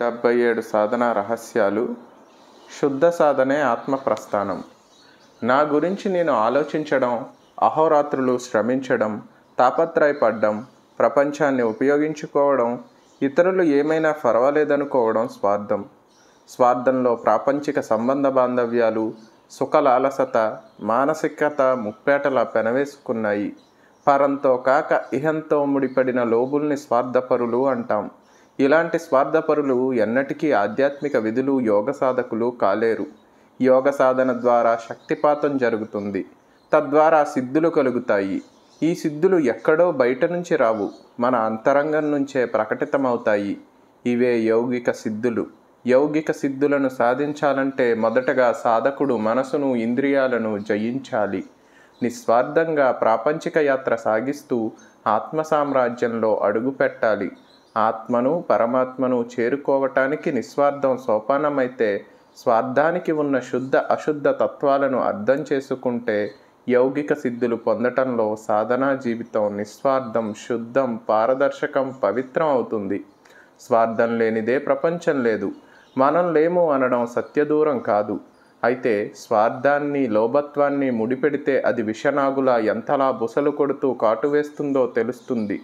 డెబ్బై ఏడు సాధన రహస్యాలు శుద్ధ సాధనే ఆత్మ ప్రస్థానం నా గురించి నేను ఆలోచించడం అహోరాత్రులు శ్రమించడం తాపత్రయపడడం ప్రపంచాన్ని ఉపయోగించుకోవడం ఇతరులు ఏమైనా పర్వాలేదనుకోవడం స్వార్థం స్వార్థంలో ప్రాపంచిక సంబంధ బాంధవ్యాలు సుఖలాలసత మానసికత ముప్పేటలా పెనవేసుకున్నాయి పరంతో కాక ఇహంతో ముడిపడిన లోబుల్ని స్వార్థపరులు అంటాం ఇలాంటి స్వార్థపరులు ఎన్నటికీ ఆధ్యాత్మిక విధులు యోగ సాధకులు కాలేరు యోగ సాధన ద్వారా శక్తిపాతం జరుగుతుంది తద్వారా సిద్ధులు కలుగుతాయి ఈ సిద్ధులు ఎక్కడో బయట నుంచి రావు మన అంతరంగం నుంచే ప్రకటితమవుతాయి ఇవే యౌగిక సిద్ధులు యౌగిక సిద్ధులను సాధించాలంటే మొదటగా సాధకుడు మనసును ఇంద్రియాలను జయించాలి నిస్వార్థంగా ప్రాపంచిక యాత్ర సాగిస్తూ ఆత్మ సామ్రాజ్యంలో అడుగుపెట్టాలి ఆత్మను పరమాత్మను చేరుకోవటానికి నిస్వార్థం సోపానమైతే స్వార్థానికి ఉన్న శుద్ధ అశుద్ధ తత్వాలను అర్థం చేసుకుంటే యౌగిక సిద్ధులు పొందటంలో సాధనా జీవితం నిస్వార్థం శుద్ధం పారదర్శకం పవిత్రం అవుతుంది స్వార్థం లేనిదే ప్రపంచం లేదు మనం లేము అనడం సత్యదూరం కాదు అయితే స్వార్థాన్ని లోభత్వాన్ని ముడిపెడితే అది విషనాగులా ఎంతలా బుసలు కొడుతూ కాటువేస్తుందో తెలుస్తుంది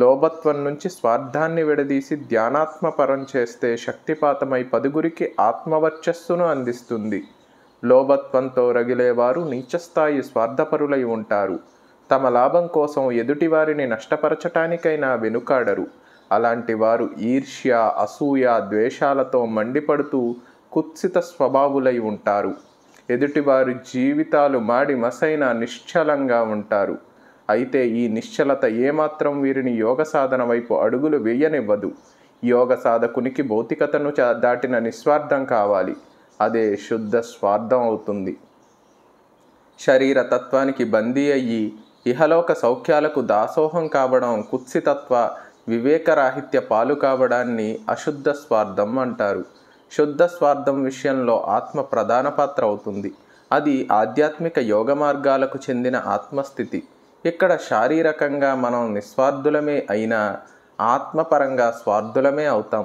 లోభత్వం నుంచి స్వార్థాన్ని విడదీసి ధ్యానాత్మపరం చేస్తే శక్తిపాతమై పదుగురికి ఆత్మవర్చస్సును అందిస్తుంది లోభత్వంతో రగిలేవారు నీచస్థాయి స్వార్థపరులై ఉంటారు తమ లాభం కోసం ఎదుటివారిని నష్టపరచటానికైనా వెనుకాడరు అలాంటి వారు ఈర్ష్య అసూయ ద్వేషాలతో మండిపడుతూ కుత్సిత స్వభావులై ఉంటారు ఎదుటివారి జీవితాలు మాడి మసైన నిశ్చలంగా ఉంటారు అయితే ఈ నిశ్చలత ఏమాత్రం వీరిని యోగ సాధన వైపు అడుగులు వేయనివ్వదు యోగ సాధకునికి భౌతికతను దాటిన నిస్వార్థం కావాలి అదే శుద్ధ స్వార్థం అవుతుంది శరీర తత్వానికి బందీ అయ్యి ఇహలోక సౌఖ్యాలకు దాసోహం కావడం కుత్సితత్వ వివేకరాహిత్య పాలు కావడాన్ని అశుద్ధ స్వార్థం అంటారు శుద్ధ స్వార్థం విషయంలో ఆత్మ ప్రధాన పాత్ర అవుతుంది అది ఆధ్యాత్మిక యోగ మార్గాలకు చెందిన ఆత్మస్థితి ఇక్కడ శారీరకంగా మనం నిస్వార్థులమే అయినా ఆత్మపరంగా స్వార్థులమే అవుతాం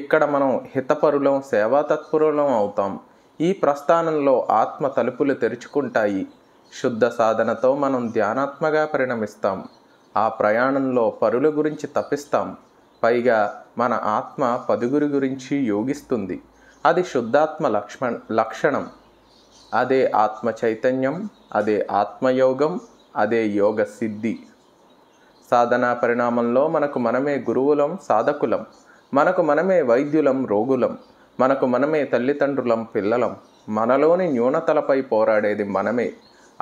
ఇక్కడ మనం హితపరులం సేవాతత్పరులం అవుతాం ఈ ప్రస్థానంలో ఆత్మ తలుపులు తెరుచుకుంటాయి శుద్ధ సాధనతో మనం ధ్యానాత్మగా పరిణమిస్తాం ఆ ప్రయాణంలో పరుల గురించి తప్పిస్తాం పైగా మన ఆత్మ పదుగురి గురించి యోగిస్తుంది అది శుద్ధాత్మ లక్ష్మణ్ లక్షణం అదే ఆత్మ చైతన్యం అదే ఆత్మయోగం అదే యోగ సిద్ధి సాధనా పరిణామంలో మనకు మనమే గురువులం సాధకులం మనకు మనమే వైద్యులం రోగులం మనకు మనమే తల్లిదండ్రులం పిల్లలం మనలోని న్యూనతలపై పోరాడేది మనమే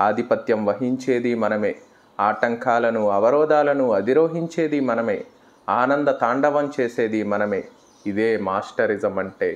ఆధిపత్యం వహించేది మనమే ఆటంకాలను అవరోధాలను అధిరోహించేది మనమే ఆనంద తాండవం చేసేది మనమే ఇదే మాస్టరిజం అంటే